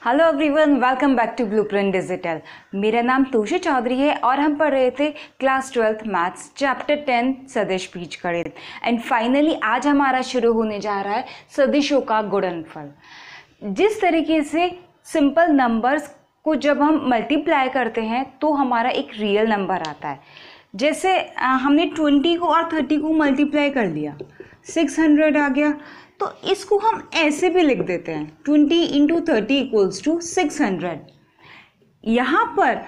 hello everyone welcome back to Blueprint Digital मेरा नाम तोशी चौधरी है और हम पढ़ रहे थे class twelfth maths chapter ten सदिश गणित एंड फाइनली आज हमारा शुरू होने जा रहा है सदिशों का गुणनफल जिस तरीके से सिंपल नंबर्स को जब हम मल्टीप्लाई करते हैं तो हमारा एक रियल नंबर आता है जैसे हमने ट्वेंटी को और थर्टी को मल्टीप्लाई कर लिया सिक्स हंड्रेड आ गया तो इसको हम ऐसे भी लिख देते हैं twenty into thirty equals to six hundred यहाँ पर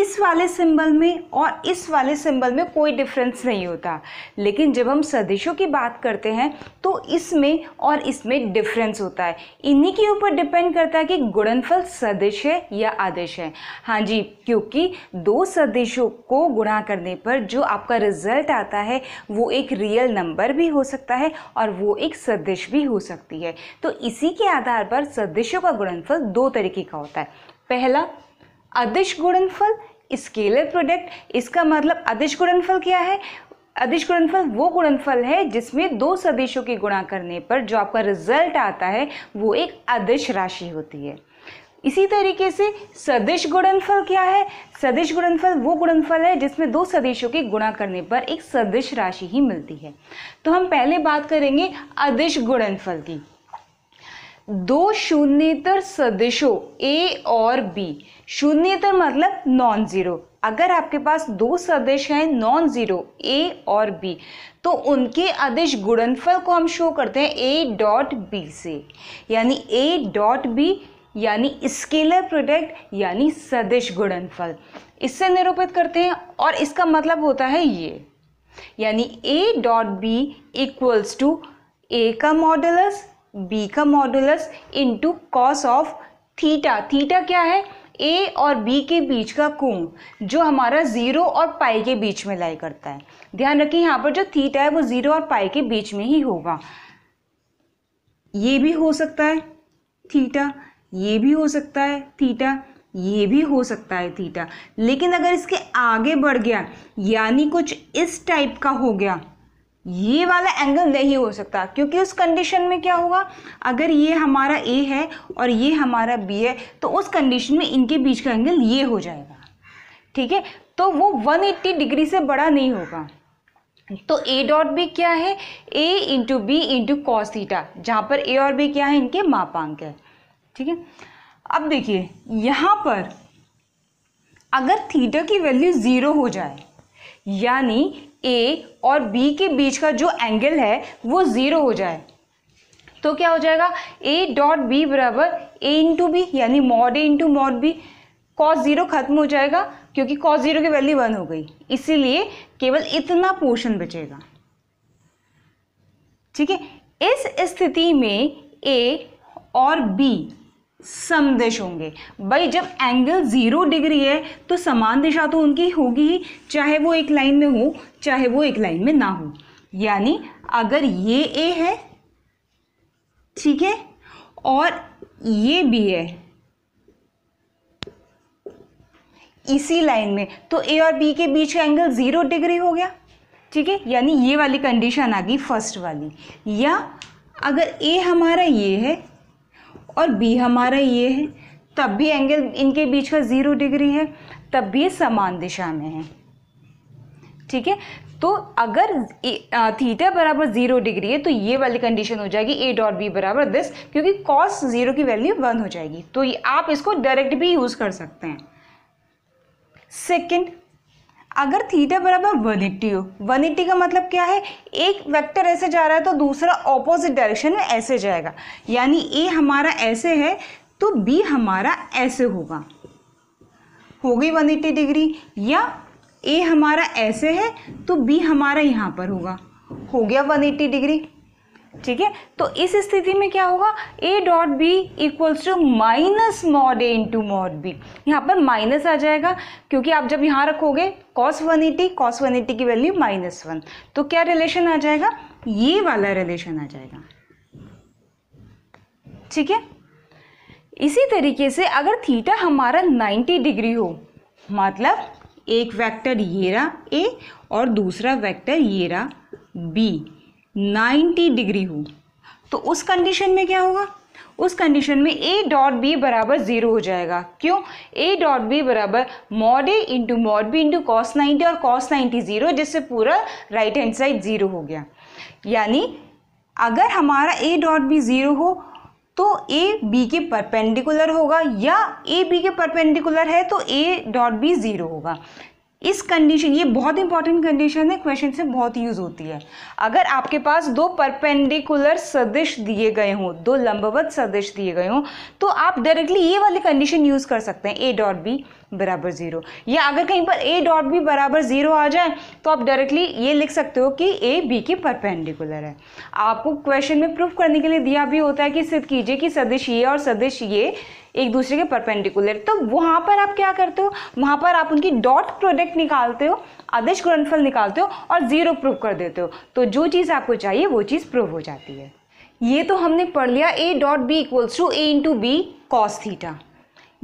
इस वाले सिंबल में और इस वाले सिंबल में कोई डिफरेंस नहीं होता लेकिन जब हम सदिशों की बात करते हैं तो इसमें और इसमें डिफरेंस होता है इन्हीं के ऊपर डिपेंड करता है कि गुणनफल सदिश है या आदेश है हाँ जी क्योंकि दो सदिशों को गुणा करने पर जो आपका रिजल्ट आता है वो एक रियल नंबर भी हो सकता है और वो एक सदिश भी हो सकती है तो इसी के आधार पर सदिशों का गुणनफल दो तरीके का होता है पहला अदिश गुणनफल स्केलर प्रोडक्ट इसका मतलब अदिश गुणनफल क्या है अदिश गुणनफल वो गुणनफल है जिसमें दो सदिशों के गुणा करने पर जो आपका रिजल्ट आता है वो एक अदिश राशि होती है इसी तरीके से सदिश गुणनफल क्या है सदिश गुणनफल वो गुणनफल है जिसमें दो सदिशों के गुणा करने पर एक सदिश राशि ही मिलती है तो हम पहले बात करेंगे अदिश गुणनफल की दो शून्यतर सदिशों ए और बी शून्यतर मतलब नॉन ज़ीरो अगर आपके पास दो सदिश हैं नॉन ज़ीरो ए और बी तो उनके अदिश गुणनफल को हम शो करते हैं ए डॉट बी से यानी ए डॉट बी यानी स्केलर प्रोडक्ट यानी सदिश गुणनफल इससे निरूपित करते हैं और इसका मतलब होता है ये यानी A dot B equals to A का मॉडलस बी का modulus into cos of theta theta क्या है ए और बी के बीच का कुंभ जो हमारा ज़ीरो और पाई के बीच में लाई करता है ध्यान रखिए यहाँ पर जो थीटा है वो ज़ीरो और पाई के बीच में ही होगा ये भी हो सकता है थीटा ये भी हो सकता है थीटा ये भी हो सकता है थीटा लेकिन अगर इसके आगे बढ़ गया यानी कुछ इस टाइप का हो गया ये वाला एंगल नहीं हो सकता क्योंकि उस कंडीशन में क्या होगा अगर ये हमारा ए है और ये हमारा बी है तो उस कंडीशन में इनके बीच का एंगल ये हो जाएगा ठीक है तो वो 180 डिग्री से बड़ा नहीं होगा तो ए डॉट बी क्या है A into B into cos theta जहाँ पर ए और बी क्या है इनके मापांक है ठीक है अब देखिए यहाँ पर अगर थीटा की वैल्यू ज़ीरो हो जाए यानी ए और बी के बीच का जो एंगल है वो ज़ीरो हो जाए तो क्या हो जाएगा ए डॉट बी बराबर ए इंटू बी यानी mod A into mod B cos zero खत्म हो जाएगा क्योंकि कॉस ज़ीरो की वैल्यू वन हो गई इसीलिए केवल इतना पोर्शन बचेगा ठीक है इस स्थिति में ए और बी सम दिश होंगे भाई जब एंगल ज़ीरो डिग्री है तो समान दिशा तो उनकी होगी ही चाहे वो एक लाइन में हो चाहे वो एक लाइन में ना हो यानी अगर ये ए है ठीक है और ये बी है इसी लाइन में तो ए और बी के बीच का एंगल ज़ीरो डिग्री हो गया ठीक है यानी ये वाली कंडीशन आ गई फर्स्ट वाली या अगर ए हमारा ये है और बी हमारा ये है तब भी एंगल इनके बीच का ज़ीरो डिग्री है तब भी समान दिशा में है ठीक है तो अगर थीटा बराबर ज़ीरो डिग्री है तो ये वाली कंडीशन हो जाएगी ए डॉट बी बराबर दिस क्योंकि कॉस ज़ीरो की वैल्यू वन हो जाएगी तो आप इसको डायरेक्ट भी यूज़ कर सकते हैं सेकंड अगर थीटा बराबर वन एट्टी हो वन एट्टी का मतलब क्या है एक वेक्टर ऐसे जा रहा है तो दूसरा ऑपोजिट डायरेक्शन में ऐसे जाएगा यानी ए हमारा ऐसे है तो बी हमारा ऐसे होगा हो गई वन एट्टी डिग्री या ए हमारा ऐसे है तो बी हमारा यहाँ पर होगा हो गया वन एट्टी डिग्री ठीक है तो इस स्थिति में क्या होगा A dot B equals to minus mod A into mod B यहाँ पर माइनस आ जाएगा क्योंकि आप जब यहाँ रखोगे cos one eighty cos one eighty की वैल्यू माइनस वन तो क्या रिलेशन आ जाएगा ये वाला रिलेशन आ जाएगा ठीक है इसी तरीके से अगर थीटा हमारा 90 डिग्री हो मतलब एक वेक्टर ये रहा ए और दूसरा वेक्टर ये रहा बी नाइन्टी डिग्री हो तो उस कंडीशन में क्या होगा उस कंडीशन में ए डॉट बी बराबर जीरो हो जाएगा क्यों ए डॉट बी बराबर mod A into mod B into cos ninety और कॉस नाइन्टी जीरो जिससे पूरा राइट हैंड साइड जीरो हो गया यानी अगर हमारा ए डॉट बी जीरो हो तो ए बी के परपेंडिकुलर होगा या ए बी के परपेंडिकुलर है तो ए डॉट बी ज़ीरो होगा इस कंडीशन ये बहुत इंपॉर्टेंट कंडीशन है क्वेश्चन से बहुत यूज होती है अगर आपके पास दो परपेंडिकुलर सदिश दिए गए हों दो लंबवत सदिश दिए गए हों तो आप डायरेक्टली ये वाली कंडीशन यूज कर सकते हैं ए डॉट बी बराबर ज़ीरो या अगर कहीं पर ए डॉट बी बराबर ज़ीरो आ जाए तो आप डायरेक्टली ये लिख सकते हो कि ए बी के परपेंडिकुलर है आपको क्वेश्चन में प्रूफ करने के लिए दिया भी होता है कि सिद्ध कीजिए कि सदिश ये और सदिश ये एक दूसरे के परपेंडिकुलर तो वहाँ पर आप क्या करते हो वहाँ पर आप उनकी डॉट प्रोडक्ट निकालते हो आदेश गुणनफल निकालते हो और ज़ीरो प्रूव कर देते हो तो जो चीज़ आपको चाहिए वो चीज़ प्रूव हो जाती है ये तो हमने पढ़ लिया A dot B equals to A into B cos theta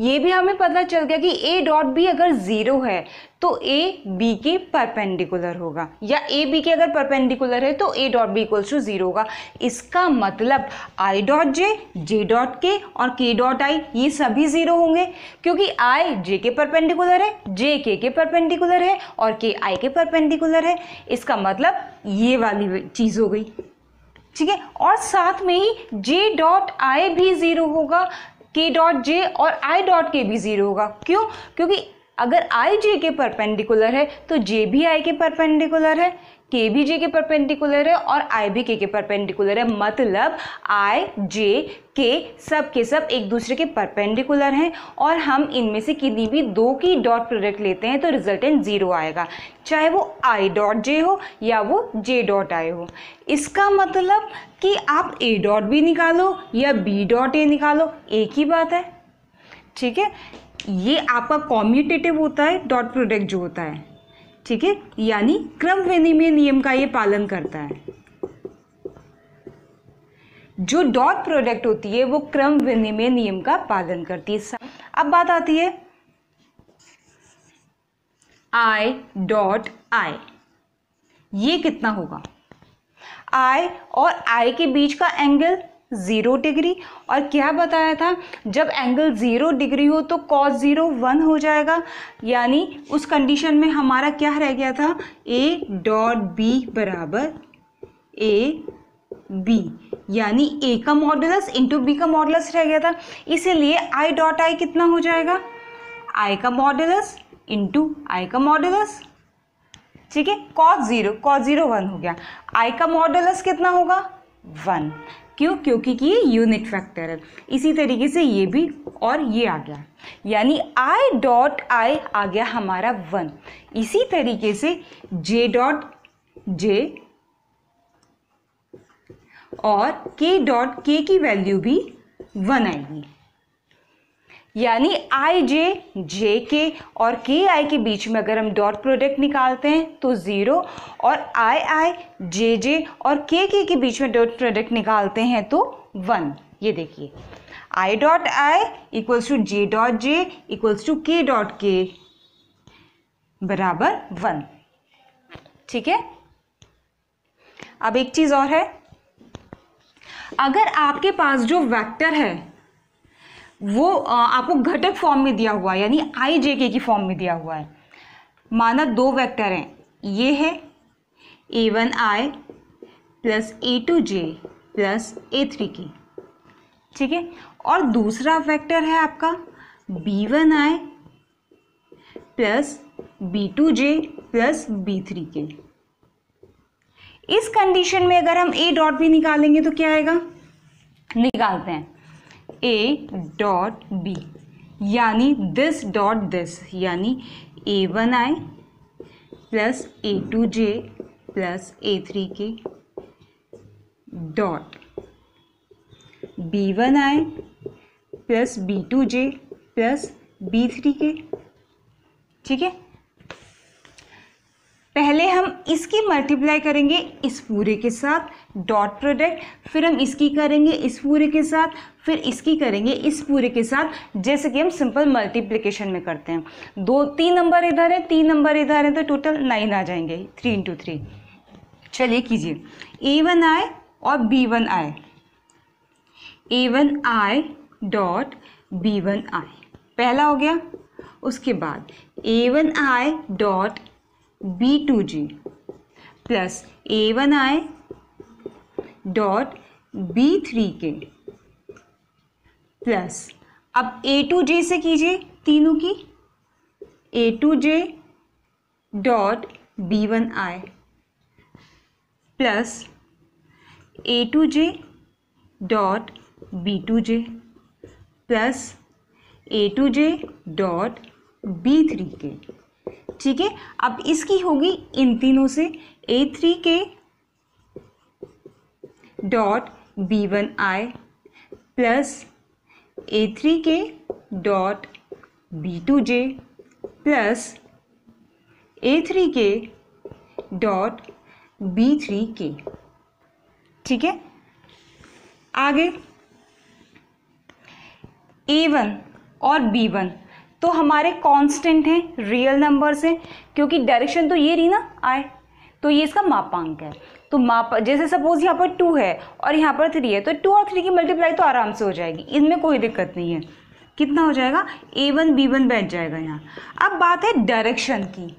ये भी हमें पता चल गया कि ए डॉट बी अगर ज़ीरो है तो ए बी के परपेंडिकुलर होगा या ए बी के अगर परपेंडिकुलर है तो ए dot B equals to zero होगा इसका मतलब आई डॉट जे जे डॉट के और के डॉट आई ये सभी ज़ीरो होंगे क्योंकि आई जे के परपेंडिकुलर है जे के के परपेंडिकुलर है और के आई के परपेंडिकुलर है इसका मतलब ये वाली चीज़ हो गई ठीक है और साथ में ही जे डॉट आई भी ज़ीरो होगा के डॉट जे और आई डॉट के भी ज़ीरो होगा क्यों क्योंकि अगर आई जे के परपेंडिकुलर है तो जे भी आई के परपेंडिकुलर है के भी जे के परपेंडिकुलर है और आई भी के के परपेंडिकुलर है मतलब आई जे के सब के सब एक दूसरे के परपेंडिकुलर हैं और हम इनमें से किसी भी दो की डॉट प्रोडक्ट लेते हैं तो रिजल्टेंट ज़ीरो आएगा चाहे वो आई डॉट जे हो या वो जे डॉट आई हो इसका मतलब कि आप ए डॉट बी निकालो या बी डॉट ए निकालो एक ही बात है ठीक है ये आपका कॉम्यूटेटिव होता है डॉट प्रोडक्ट जो होता है ठीक है यानी क्रम विनिमय नियम का ये पालन करता है जो डॉट प्रोडक्ट होती है वो क्रम विनिमय नियम का पालन करती है अब बात आती है आई डॉट आई ये कितना होगा आई और आई के बीच का एंगल ज़ीरो डिग्री और क्या बताया था जब एंगल ज़ीरो डिग्री हो तो कॉस ज़ीरो वन हो जाएगा यानी उस कंडीशन में हमारा क्या रह गया था ए डॉट बी बराबर ए बी यानी ए का मॉडुलस इंटू बी का मॉडुलस रह गया था इसीलिए आई डॉट आई कितना हो जाएगा आई का मॉडुलस इंटू आई का मॉडुलस ठीक है cos zero cos zero one हो गया आई का मॉडुलस कितना होगा वन क्यों क्योंकि कि ये यूनिट फैक्टर है इसी तरीके से ये भी और ये आ गया यानी आई डॉट आई आ गया हमारा वन इसी तरीके से जे डॉट जे और के डॉट के की वैल्यू भी वन आएगी यानी आई जे जे के और के आई के बीच में अगर हम डॉट प्रोडक्ट निकालते हैं तो ज़ीरो और आई आई जे जे और के के के बीच में डॉट प्रोडक्ट निकालते हैं तो वन ये देखिए i dot i equals to j dot j equals to k dot k बराबर वन ठीक है अब एक चीज़ और है अगर आपके पास जो वेक्टर है वो आपको घटक फॉर्म में दिया हुआ है यानी आई जे के की फॉर्म में दिया हुआ है माना दो वेक्टर हैं ये है a one i plus a two j plus a three k ठीक है और दूसरा वेक्टर है आपका b one i plus b two j plus b three k इस कंडीशन में अगर हम ए डॉट भी निकालेंगे तो क्या आएगा निकालते हैं ए डॉट बी यानी दिस डॉट दिस यानी a one i plus a two j plus a three k dot b one i plus b two j plus b three k ठीक है पहले हम इसकी मल्टीप्लाई करेंगे इस पूरे के साथ डॉट प्रोडक्ट फिर हम इसकी करेंगे इस पूरे के साथ फिर इसकी करेंगे इस पूरे के साथ जैसे कि हम सिंपल मल्टीप्लीकेशन में करते हैं दो तीन नंबर इधर है तीन नंबर इधर है तो टोटल नाइन आ जाएंगे थ्री इंटू थ्री चलिए कीजिए ए वन आई और b one i a one i dot b one i पहला हो गया उसके बाद a one i dot b two j plus a one i dot b three k plus अब a two j से कीजिए तीनों की a two j dot b one i plus a two j dot b two j plus a two j dot b three k ठीक है अब इसकी होगी इन तीनों से a three k dot b one i plus a three k dot b two j plus a three k dot b three k ठीक है आगे ए वन और बी वन तो हमारे कांस्टेंट हैं रियल नंबर्स हैं क्योंकि डायरेक्शन तो ये रही ना आए तो ये इसका मापांक है तो माप जैसे सपोज यहाँ पर टू है और यहाँ पर थ्री है तो टू और थ्री की मल्टीप्लाई तो आराम से हो जाएगी इनमें कोई दिक्कत नहीं है कितना हो जाएगा ए वन बी वन बैठ जाएगा यहाँ अब बात है डायरेक्शन की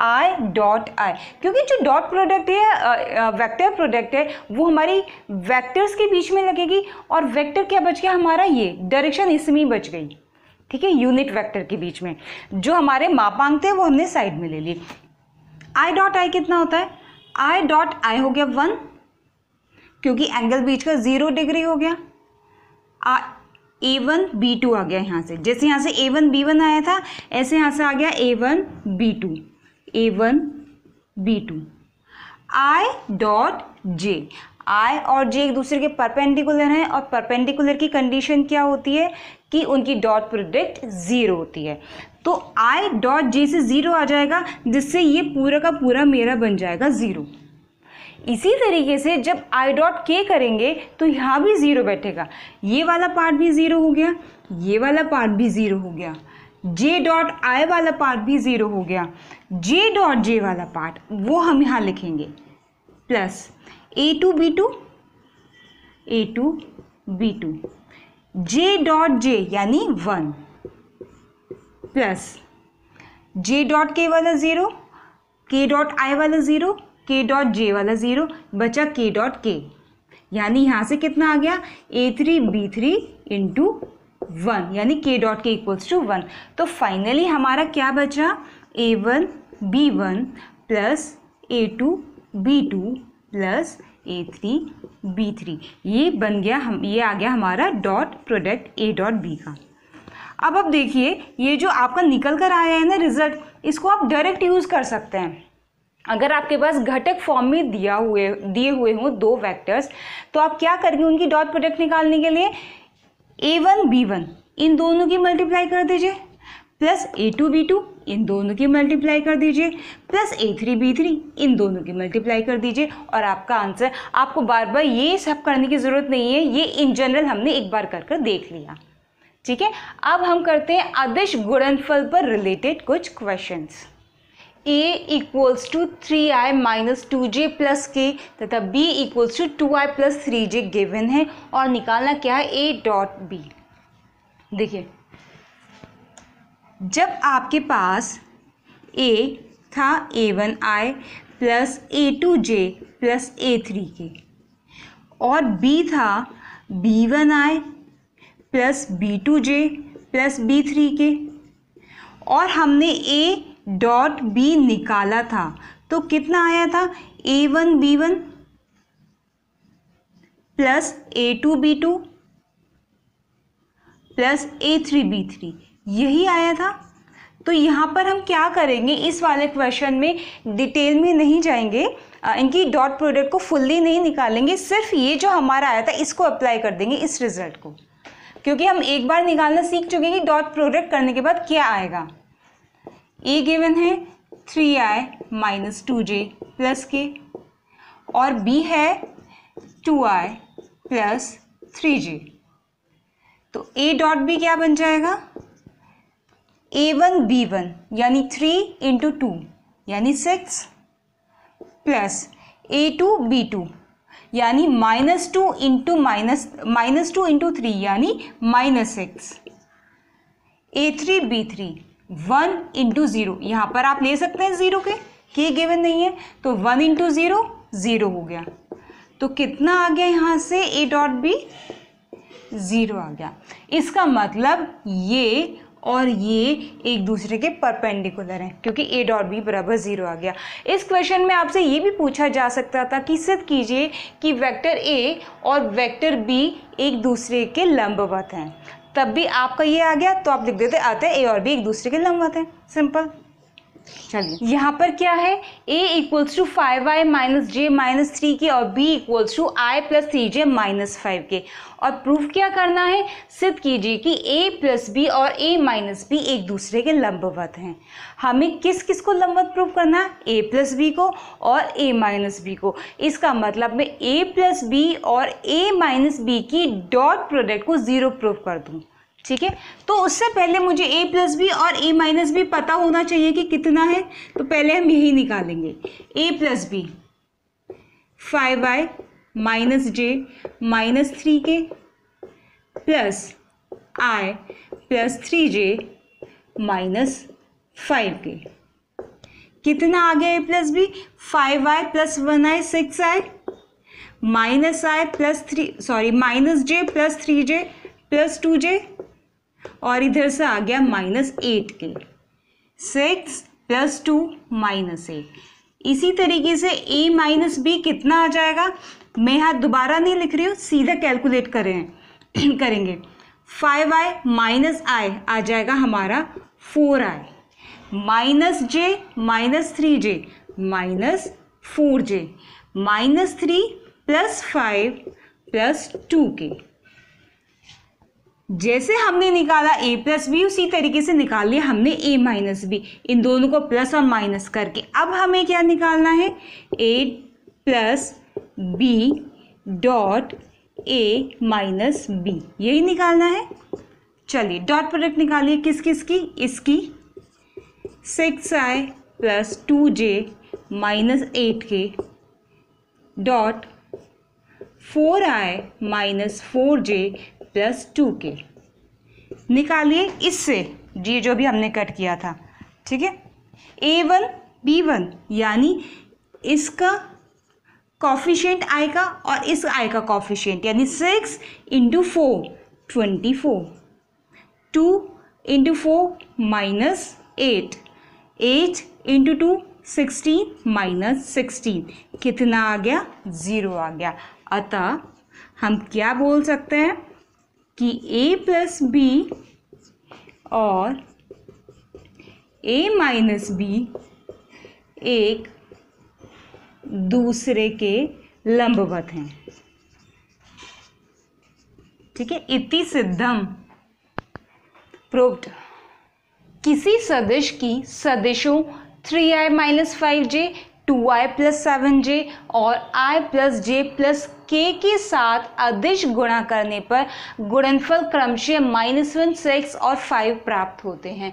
आई डॉट आई क्योंकि जो डॉट प्रोडक्ट है वैक्टर प्रोडक्ट है वो हमारी वैक्टर्स के बीच में लगेगी और वैक्टर क्या बच गया हमारा ये डायरेक्शन इसमें बच गई ठीक है यूनिट वेक्टर के बीच में जो हमारे मापांक थे वो हमने साइड में ले लिए आई डॉट आई कितना होता है आई डॉट आई हो गया वन क्योंकि एंगल बीच का ज़ीरो डिग्री हो गया आ ए वन बी टू आ गया यहाँ से जैसे यहाँ से ए वन बी वन आया था ऐसे यहाँ से आ गया a one b two a one b two i dot j i और जे एक दूसरे के परपेंडिकुलर हैं और परपेंडिकुलर की कंडीशन क्या होती है कि उनकी डॉट प्रोडक्ट ज़ीरो होती है तो आई डॉट जे से ज़ीरो आ जाएगा जिससे ये पूरा का पूरा मेरा बन जाएगा ज़ीरो इसी तरीके से जब आई डॉट के करेंगे तो यहाँ भी ज़ीरो बैठेगा ये वाला पार्ट भी ज़ीरो हो गया ये वाला पार्ट भी ज़ीरो हो गया जे डॉट आई वाला पार्ट भी ज़ीरो हो गया जे डॉट जे वाला पार्ट वो हम यहाँ लिखेंगे plus a two b two A two b two j dot j यानी वन प्लस जे डॉट के वाला ज़ीरो के डॉट आई वाला ज़ीरो के डॉट जे वाला ज़ीरो बचा के डॉट के यानी यहाँ से कितना आ गया a three b three into one यानी k dot k equals to one तो फाइनली हमारा क्या बचा a one b one plus a two b two plus a three b three ये बन गया हम ये आ गया हमारा dot product a dot b का अब आप देखिए ये जो आपका निकल कर आया है ना रिजल्ट इसको आप डायरेक्ट यूज़ कर सकते हैं अगर आपके पास घटक फॉर्म में दिया हुए दिए हुए हों दो वेक्टर्स तो आप क्या करेंगे उनकी डॉट प्रोडक्ट निकालने के लिए ए वन बी वन इन दोनों की मल्टीप्लाई कर दीजिए plus a two b two इन दोनों की मल्टीप्लाई कर दीजिए plus a three b three इन दोनों की मल्टीप्लाई कर दीजिए और आपका आंसर आपको बार बार ये सब करने की ज़रूरत नहीं है ये इन जनरल हमने एक बार कर कर देख लिया ठीक है अब हम करते हैं अदिश गुणनफल पर रिलेटेड कुछ questions a equals to three i minus two j plus k तथा b equals to two I plus three j given है और निकालना क्या है ए डॉट बी देखिए जब आपके पास ए था a one i plus a two j plus a three k और बी था b one i plus b two j plus b three k और हमने ए डॉट बी निकाला था तो कितना आया था a one b one plus a two b two plus a three b three यही आया था तो यहाँ पर हम क्या करेंगे इस वाले क्वेश्चन में डिटेल में नहीं जाएंगे इनकी डॉट प्रोडक्ट को फुल्ली नहीं निकालेंगे सिर्फ ये जो हमारा आया था इसको अप्लाई कर देंगे इस रिजल्ट को क्योंकि हम एक बार निकालना सीख चुके हैं कि डॉट प्रोडक्ट करने के बाद क्या आएगा ए गिवन है three i minus two j plus k और बी है टू आई प्लस थ्री जे तो ए डॉट बी क्या बन जाएगा ए वन बी वन यानी थ्री इंटू टू यानी six plus a two b two यानी minus two into minus minus two into three यानी minus six a three b three one into zero यहाँ पर आप ले सकते हैं ज़ीरो के के गिवन नहीं है तो वन इंटू ज़ीरो ज़ीरो हो गया तो कितना आ गया यहाँ से ए डॉट बी ज़ीरो आ गया इसका मतलब ये और ये एक दूसरे के परपेंडिकुलर हैं क्योंकि ए डॉट बी बराबर ज़ीरो आ गया इस क्वेश्चन में आपसे ये भी पूछा जा सकता था कि सिद्ध कीजिए कि वेक्टर ए और वेक्टर बी एक दूसरे के लंबवत हैं तब भी आपका ये आ गया तो आप लिख देते आते हैं ए और बी एक दूसरे के लंबवत हैं सिंपल चलिए यहाँ पर क्या है a equals to five i minus j minus three k और b equals to I plus three j minus five k और प्रूफ क्या करना है सिद्ध कीजिए कि a प्लस बी और a माइनस बी एक दूसरे के लंबवत हैं हमें किस किस को लंबवत प्रूफ करना है ए प्लस बी को और a माइनस बी को इसका मतलब मैं a प्लस बी और a माइनस बी की डॉट प्रोडक्ट को ज़ीरो प्रूफ कर दूँ ठीक है तो उससे पहले मुझे a प्लस बी और a माइनस बी पता होना चाहिए कि कितना है तो पहले हम यही निकालेंगे a plus b five by minus j minus three k plus i plus three j minus five k कितना आ गया a plus b five i plus one i six i minus i plus three sorry minus j plus three J plus two j और इधर से आ गया minus eight k six plus two minus eight इसी तरीके से ए minus B कितना आ जाएगा मैं यहाँ दोबारा नहीं लिख रही हूँ सीधा कैलकुलेट करें करेंगे फाइव आई माइनस आई आ जाएगा हमारा four i minus j minus three j minus four j minus three plus five plus two k जैसे हमने निकाला ए प्लस बी उसी तरीके से निकाल लिया हमने ए माइनस बी इन दोनों को प्लस और माइनस करके अब हमें क्या निकालना है a plus b dot a minus b यही निकालना है चलिए डॉट प्रोडक्ट निकालिए किस किस की इसकी six i plus two J minus eight k dot four i minus four j plus two k निकालिए इससे ये जो भी हमने कट किया था ठीक है ए वन बी वन यानी इसका कॉफिशेंट आएगा और इस आय का कॉफिशेंट यानी six into four twenty four two into four minus eight eight into two sixteen minus sixteen कितना आ गया ज़ीरो आ गया अतः हम क्या बोल सकते हैं कि ए प्लस बी और ए माइनस बी एक दूसरे के लंबवत हैं ठीक है इति सिद्धम प्रोक्ट किसी सदिश की सदिशों three i minus five j two I plus seven j और आई प्लस जे प्लस के के साथ अदिश गुणा करने पर गुणनफल क्रमशः माइनस वन सिक्स और फाइव प्राप्त होते हैं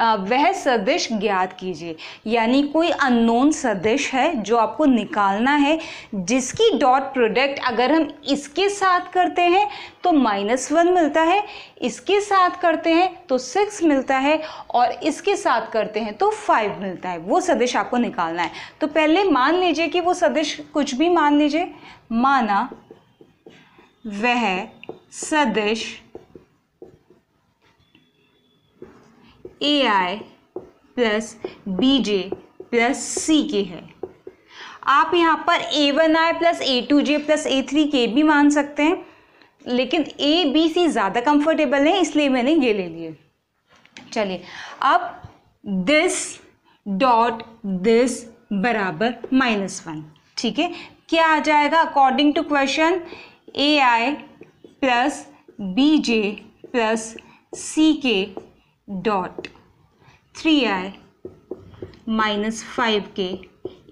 वह सदिश ज्ञात कीजिए यानी कोई अननोन सदिश है जो आपको निकालना है जिसकी डॉट प्रोडक्ट अगर हम इसके साथ करते हैं तो माइनस वन मिलता है इसके साथ करते हैं तो सिक्स मिलता है और इसके साथ करते हैं तो फाइव मिलता है वो सदिश आपको निकालना है तो पहले मान लीजिए कि वो सदिश कुछ भी मान लीजिए माना वह सदिश a I plus B J plus C k है आप यहाँ पर a one i plus a two j plus a three k भी मान सकते हैं लेकिन ए बी सी ज़्यादा कंफर्टेबल है इसलिए मैंने ये ले लिए चलिए अब दिस डॉट दिस बराबर माइनस वन ठीक है क्या आ जाएगा according to question a I plus B J plus C k dot three i minus five k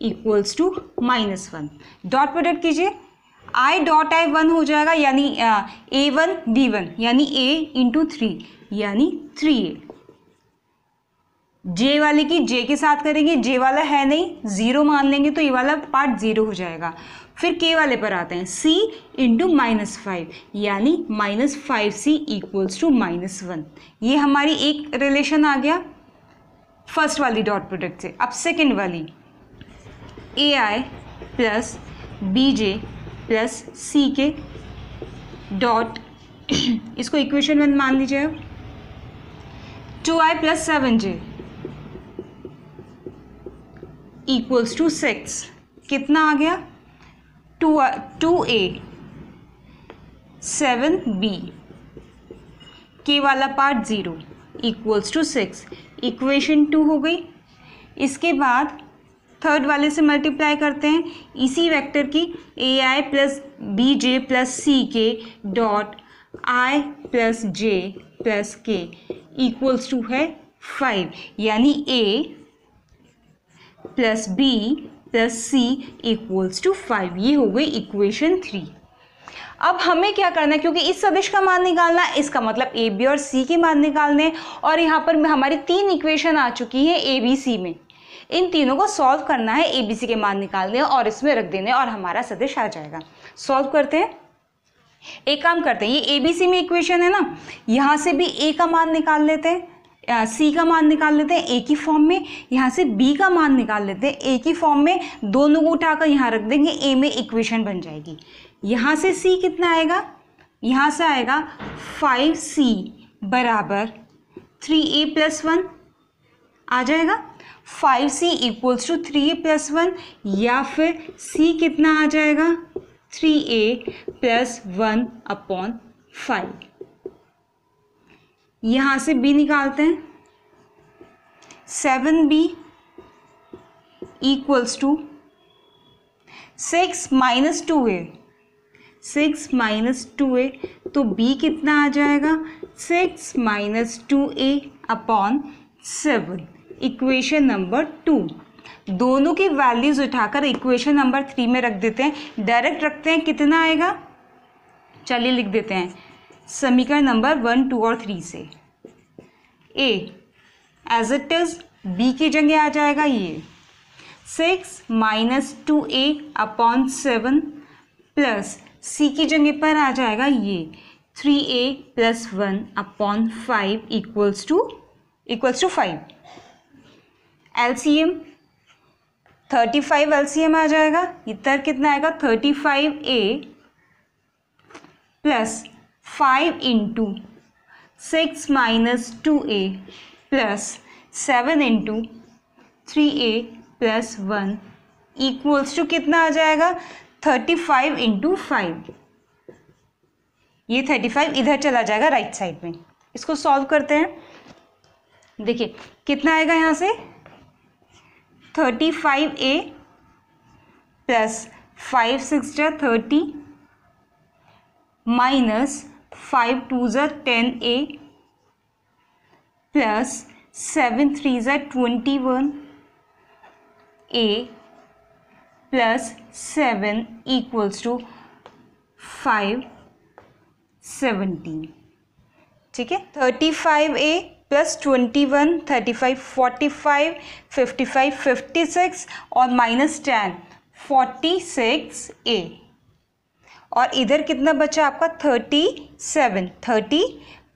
equals to minus one dot product कीजिए आई डॉट आई वन हो जाएगा यानी ए वन बी वन यानी a into three यानी three a j वाले की जे के साथ करेंगे जे वाला है नहीं ज़ीरो मान लेंगे तो ये वाला पार्ट ज़ीरो हो जाएगा फिर के वाले पर आते हैं सी इंटू माइनस फाइव यानी minus five c equals to minus one ये हमारी एक रिलेशन आ गया फर्स्ट वाली डॉट प्रोडक्ट से अब सेकेंड वाली a I plus B J plus C k dot इसको इक्वेशन वन मान लीजिए आप two I plus seven j equals to six कितना आ गया two two a seven b k वाला part zero equals to six equation two हो गई इसके बाद थर्ड वाले से मल्टीप्लाई करते हैं इसी वेक्टर की a I plus B J plus C k dot i plus j plus k equals to है फाइव यानी a plus b plus c equals to five ये हो गई इक्वेशन थ्री अब हमें क्या करना है क्योंकि इस सदिश का मान निकालना है इसका मतलब ए बी और सी के मान निकालने और यहाँ पर हमारी तीन इक्वेशन आ चुकी है ए बी सी में इन तीनों को सॉल्व करना है ए बी सी के मान निकालने और इसमें रख देने और हमारा सदिश आ जाएगा सॉल्व करते हैं एक काम करते हैं ये ए बी सी में इक्वेशन है ना यहाँ से भी ए का मान निकाल लेते हैं सी का मान निकाल लेते हैं ए की फॉर्म में यहाँ से बी का मान निकाल लेते हैं ए की फॉर्म में दोनों को उठाकर यहाँ रख देंगे ए में इक्वेशन बन जाएगी यहाँ से सी कितना आएगा यहाँ से आएगा फाइव सी बराबर थ्री ए प्लस वन आ जाएगा five c equals to three a plus one या फिर सी कितना आ जाएगा three a plus one upon five यहाँ से बी निकालते हैं seven b equals to six minus two a six minus two a तो बी कितना आ जाएगा six minus two a upon seven equation number two दोनों की वैल्यूज़ उठाकर इक्वेशन नंबर थ्री में रख देते हैं डायरेक्ट रखते हैं कितना आएगा चलिए लिख देते हैं समीकरण नंबर वन टू और थ्री से a as it is b की जगह आ जाएगा ये six minus two a upon seven plus c की जगह पर आ जाएगा ये three a plus one upon five equals to equals to five L C M thirty five L C M आ जाएगा इतर कितना आएगा thirty five a plus five into six minus two a plus seven into three a plus one equals to कितना आ जाएगा thirty five into five ये thirty five इधर चला जाएगा राइट साइड में इसको सॉल्व करते हैं देखिए कितना आएगा यहाँ से thirty five a plus five six thirty minus five two ज़ा ten a plus seven three ज़ा twenty one a plus seven equals to five seventeen ठीक है thirty five a plus twenty one thirty five forty five fifty five fifty six और minus ten forty six a और इधर कितना बचा आपका thirty seven thirty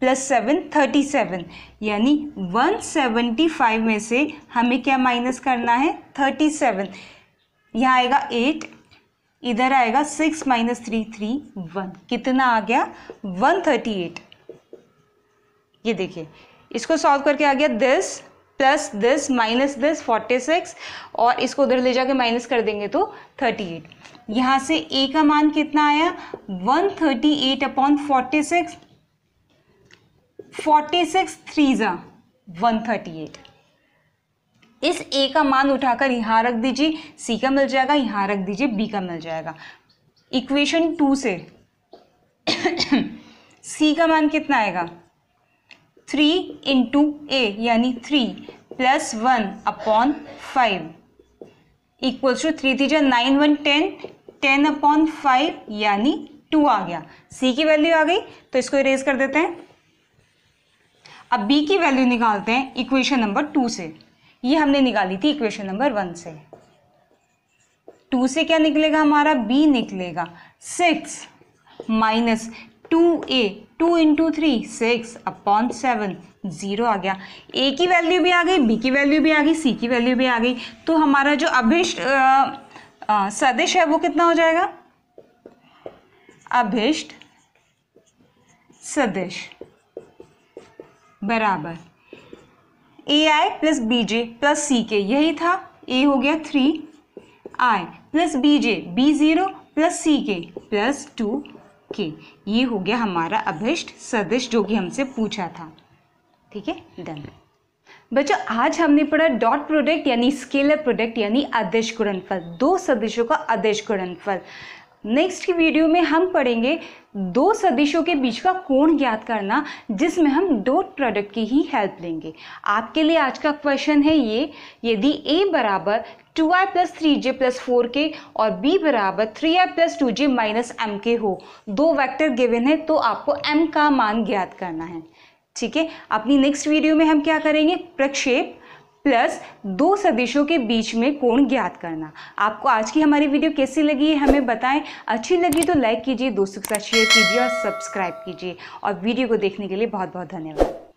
plus seven thirty seven यानी one seventy five में से हमें क्या माइनस करना है थर्टी सेवन यहाँ आएगा एट इधर आएगा six minus three three one कितना आ गया वन थर्टी एट ये देखिए इसको सॉल्व करके आ गया this plus this minus this forty six और इसको उधर ले जाके माइनस कर देंगे तो थर्टी एट यहाँ से ए का मान कितना आया 138 thirty eight upon forty six forty six three ज़ा वन इस ए का मान उठाकर यहाँ रख दीजिए सी का मिल जाएगा यहाँ रख दीजिए बी का मिल जाएगा इक्वेशन टू से सी का मान कितना आएगा थ्री इंटू ए यानी three plus one upon five equals to three थी जो nine one ten ten upon five यानी टू आ गया सी की वैल्यू आ गई तो इसको इरेज कर देते हैं अब बी की वैल्यू निकालते हैं इक्वेशन नंबर टू से ये हमने निकाली थी इक्वेशन नंबर वन से टू से क्या निकलेगा हमारा बी निकलेगा सिक्स माइनस टू ए two into three six upon seven zero आ गया ए की वैल्यू भी आ गई बी की वैल्यू भी आ गई सी की वैल्यू भी आ गई तो हमारा जो अभिष्ट सदिश है वो कितना हो जाएगा अभिष्ट सदिश बराबर A I plus B J plus C K यही था ए हो गया three I plus B J B zero plus C K plus two के ये हो गया हमारा अभिष्ट सदिश जो कि हमसे पूछा था ठीक है डन बच्चों आज हमने पढ़ा डॉट प्रोडक्ट यानी स्केलर प्रोडक्ट यानी आदेश गुणनफल दो सदिशों का आदेश गुणनफल नेक्स्ट की वीडियो में हम पढ़ेंगे दो सदिशों के बीच का कोण ज्ञात करना जिसमें हम डॉट प्रोडक्ट की ही हेल्प लेंगे आपके लिए आज का क्वेश्चन है ये यदि ए बराबर टू आई प्लस थ्री जे प्लस फोर के और बी बराबर three I plus two J minus M K हो दो वेक्टर गिवन है तो आपको एम का मान ज्ञात करना है ठीक है अपनी नेक्स्ट वीडियो में हम क्या करेंगे प्रक्षेप प्लस दो सदिशों के बीच में कोण ज्ञात करना आपको आज की हमारी वीडियो कैसी लगी है हमें बताएं अच्छी लगी तो लाइक कीजिए दोस्तों के साथ शेयर कीजिए और सब्सक्राइब कीजिए और वीडियो को देखने के लिए बहुत बहुत धन्यवाद